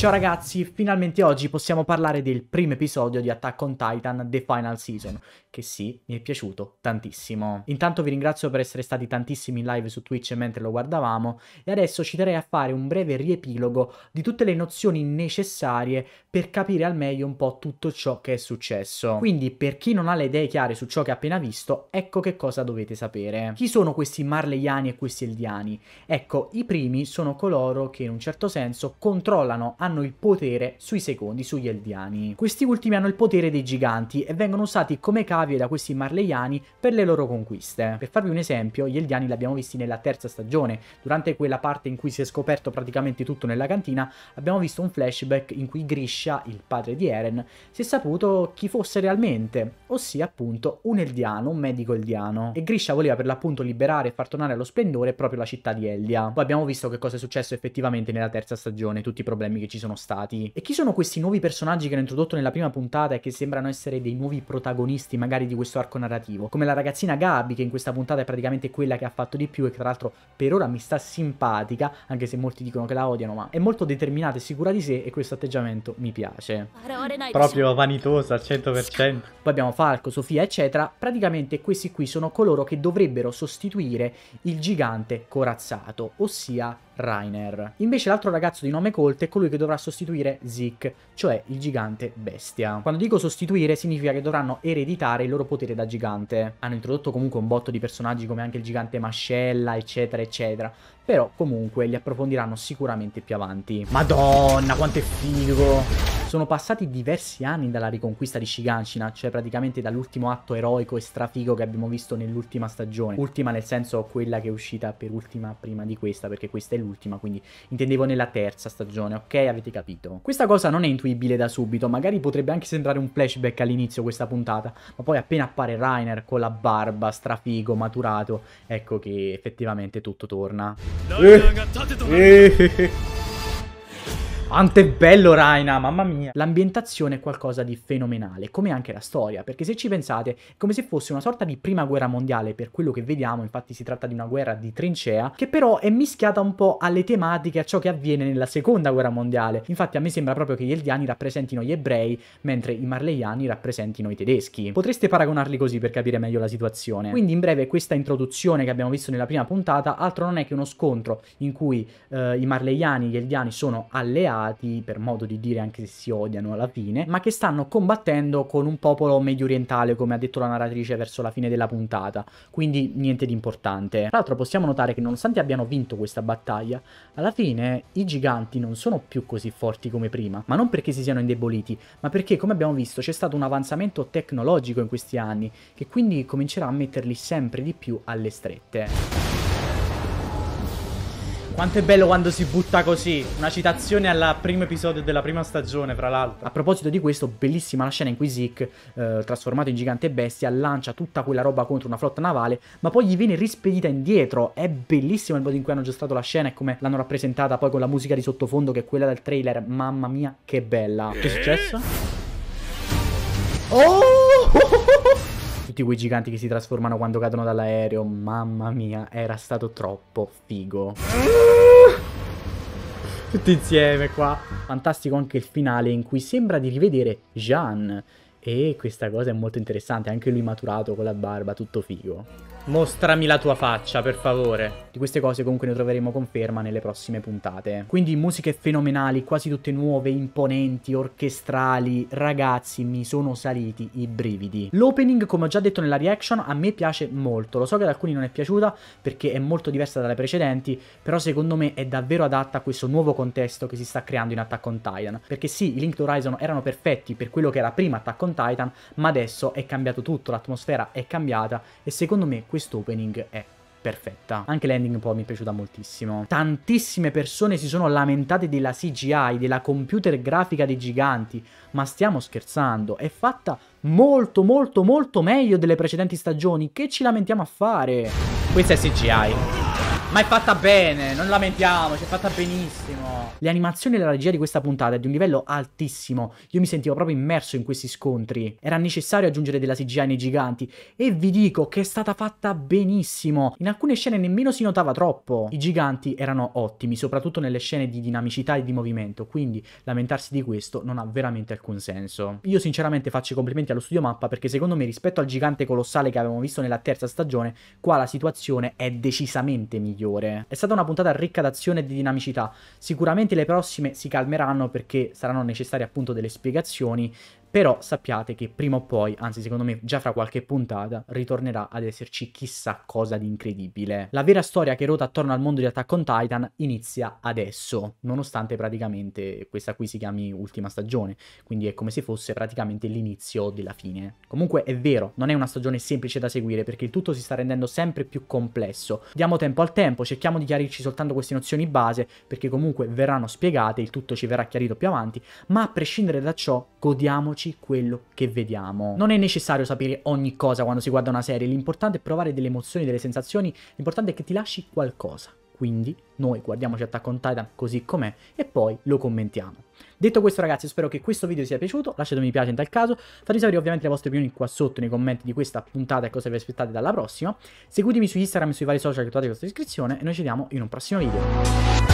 Ciao ragazzi, finalmente oggi possiamo parlare del primo episodio di Attack on Titan The Final Season, che sì, mi è piaciuto tantissimo. Intanto vi ringrazio per essere stati tantissimi in live su Twitch mentre lo guardavamo e adesso ci terei a fare un breve riepilogo di tutte le nozioni necessarie per capire al meglio un po' tutto ciò che è successo. Quindi per chi non ha le idee chiare su ciò che ha appena visto, ecco che cosa dovete sapere. Chi sono questi marleiani e questi eldiani? Ecco, i primi sono coloro che in un certo senso controllano, analizzano hanno il potere sui secondi, sugli Eldiani. Questi ultimi hanno il potere dei giganti e vengono usati come cavie da questi Marleiani per le loro conquiste. Per farvi un esempio, gli Eldiani li abbiamo visti nella terza stagione, durante quella parte in cui si è scoperto praticamente tutto nella cantina, abbiamo visto un flashback in cui Grisha, il padre di Eren, si è saputo chi fosse realmente, ossia appunto un Eldiano, un medico Eldiano. E Grisha voleva per l'appunto liberare e far tornare allo splendore proprio la città di Eldia. Poi abbiamo visto che cosa è successo effettivamente nella terza stagione, tutti i problemi che ci sono stati. E chi sono questi nuovi personaggi che hanno introdotto nella prima puntata e che sembrano essere dei nuovi protagonisti magari di questo arco narrativo? Come la ragazzina Gabi che in questa puntata è praticamente quella che ha fatto di più e che tra l'altro per ora mi sta simpatica, anche se molti dicono che la odiano, ma è molto determinata e sicura di sé e questo atteggiamento mi piace. Proprio vanitosa al 100%. Poi abbiamo Falco, Sofia eccetera, praticamente questi qui sono coloro che dovrebbero sostituire il gigante corazzato, ossia Rainer. Invece l'altro ragazzo di nome Colt è colui che dovrà sostituire Zeke, cioè il gigante bestia. Quando dico sostituire significa che dovranno ereditare il loro potere da gigante. Hanno introdotto comunque un botto di personaggi come anche il gigante mascella, eccetera, eccetera. Però comunque li approfondiranno sicuramente più avanti. Madonna, quanto è figo! Sono passati diversi anni dalla riconquista di Shiganshina, cioè praticamente dall'ultimo atto eroico e strafigo che abbiamo visto nell'ultima stagione. Ultima nel senso quella che è uscita per ultima prima di questa, perché questa è l'ultima, quindi intendevo nella terza stagione, ok? Avete capito. Questa cosa non è intuibile da subito, magari potrebbe anche sembrare un flashback all'inizio questa puntata, ma poi appena appare Rainer con la barba, strafigo, maturato, ecco che effettivamente tutto torna. Eh, eh, eh. Quanto è bello Raina, mamma mia! L'ambientazione è qualcosa di fenomenale, come anche la storia, perché se ci pensate è come se fosse una sorta di prima guerra mondiale per quello che vediamo, infatti si tratta di una guerra di trincea, che però è mischiata un po' alle tematiche, a ciò che avviene nella seconda guerra mondiale. Infatti a me sembra proprio che gli Eldiani rappresentino gli ebrei, mentre i Marleiani rappresentino i tedeschi. Potreste paragonarli così per capire meglio la situazione. Quindi in breve questa introduzione che abbiamo visto nella prima puntata altro non è che uno scontro in cui eh, i Marleiani e gli Eldiani sono alleati, alleati, per modo di dire anche se si odiano alla fine, ma che stanno combattendo con un popolo medio orientale, come ha detto la narratrice verso la fine della puntata, quindi niente di importante. Tra l'altro possiamo notare che nonostante abbiano vinto questa battaglia, alla fine i giganti non sono più così forti come prima, ma non perché si siano indeboliti, ma perché come abbiamo visto c'è stato un avanzamento tecnologico in questi anni, che quindi comincerà a metterli sempre di più alle strette. Quanto è bello quando si butta così. Una citazione al primo episodio della prima stagione, fra l'altro. A proposito di questo, bellissima la scena in cui Zeke, eh, trasformato in gigante bestia, lancia tutta quella roba contro una flotta navale, ma poi gli viene rispedita indietro. È bellissimo il modo in cui hanno gestato la scena e come l'hanno rappresentata poi con la musica di sottofondo che è quella del trailer. Mamma mia, che bella. Che è successo? Eh? Oh! tutti quei giganti che si trasformano quando cadono dall'aereo. Mamma mia, era stato troppo figo. Tutti insieme qua. Fantastico anche il finale in cui sembra di rivedere Jean e questa cosa è molto interessante, anche lui maturato con la barba, tutto figo. Mostrami la tua faccia, per favore. Di queste cose comunque ne troveremo conferma nelle prossime puntate. Quindi musiche fenomenali, quasi tutte nuove, imponenti, orchestrali. Ragazzi, mi sono saliti i brividi. L'opening, come ho già detto nella reaction, a me piace molto. Lo so che ad alcuni non è piaciuta perché è molto diversa dalle precedenti, però secondo me è davvero adatta a questo nuovo contesto che si sta creando in Attack on Titan. Perché sì, i Linked Horizon erano perfetti per quello che era prima Attack on con Titan, ma adesso è cambiato tutto, l'atmosfera è cambiata e secondo me opening è perfetta. Anche l'ending un po' mi è piaciuta moltissimo. Tantissime persone si sono lamentate della CGI, della computer grafica dei giganti, ma stiamo scherzando, è fatta molto molto molto meglio delle precedenti stagioni, che ci lamentiamo a fare? Questa è CGI. Ma è fatta bene, non lamentiamoci, cioè, è fatta benissimo. Le animazioni e la regia di questa puntata è di un livello altissimo. Io mi sentivo proprio immerso in questi scontri. Era necessario aggiungere della CGI nei giganti e vi dico che è stata fatta benissimo. In alcune scene nemmeno si notava troppo. I giganti erano ottimi, soprattutto nelle scene di dinamicità e di movimento, quindi lamentarsi di questo non ha veramente alcun senso. Io sinceramente faccio i complimenti allo studio mappa perché secondo me rispetto al gigante colossale che avevamo visto nella terza stagione, qua la situazione è decisamente migliore migliore. È stata una puntata ricca d'azione e di dinamicità. Sicuramente le prossime si calmeranno perché saranno necessarie appunto delle spiegazioni, però sappiate che prima o poi, anzi secondo me già fra qualche puntata, ritornerà ad esserci chissà cosa di incredibile. La vera storia che ruota attorno al mondo di Attack on Titan inizia adesso, nonostante praticamente questa qui si chiami ultima stagione, quindi è come se fosse praticamente l'inizio della fine. Comunque è vero, non è una stagione semplice da seguire perché il tutto si sta rendendo sempre più complesso. Diamo tempo al tempo, cerchiamo di chiarirci soltanto queste nozioni base perché comunque verranno spiegate, il tutto ci verrà chiarito più avanti, ma a prescindere da ciò godiamoci piace quello che vediamo. Non è necessario sapere ogni cosa quando si guarda una serie, l'importante è provare delle emozioni, delle sensazioni, l'importante è che ti lasci qualcosa. Quindi noi guardiamoci Attack on Titan così com'è e poi lo commentiamo. Detto questo ragazzi spero che questo video vi sia piaciuto, lasciate un mi piace in tal caso, fatemi sapere ovviamente le vostre opinioni qua sotto nei commenti di questa puntata e cosa vi aspettate dalla prossima, seguitemi su Instagram e sui vari social che trovate in questa descrizione e noi ci vediamo in un prossimo video.